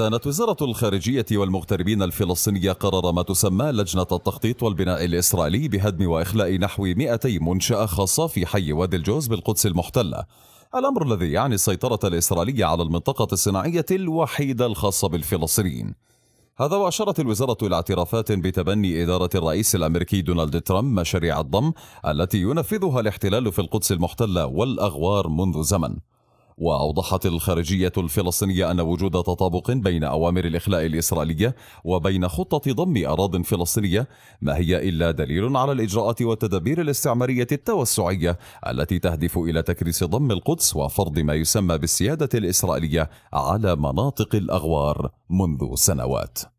دانت وزارة الخارجية والمغتربين الفلسطينية قرار ما تسمى لجنة التخطيط والبناء الإسرائيلي بهدم وإخلاء نحو 200 منشأة خاصة في حي وادي الجوز بالقدس المحتلة الأمر الذي يعني السيطرة الإسرائيلية على المنطقة الصناعية الوحيدة الخاصة بالفلسطينيين هذا وأشارت الوزارة إلى اعترافات بتبني إدارة الرئيس الأمريكي دونالد ترامب مشاريع الضم التي ينفذها الاحتلال في القدس المحتلة والأغوار منذ زمن وأوضحت الخارجية الفلسطينية أن وجود تطابق بين أوامر الإخلاء الإسرائيلية وبين خطة ضم أراض فلسطينية ما هي إلا دليل على الإجراءات والتدابير الاستعمارية التوسعية التي تهدف إلى تكريس ضم القدس وفرض ما يسمى بالسيادة الإسرائيلية على مناطق الأغوار منذ سنوات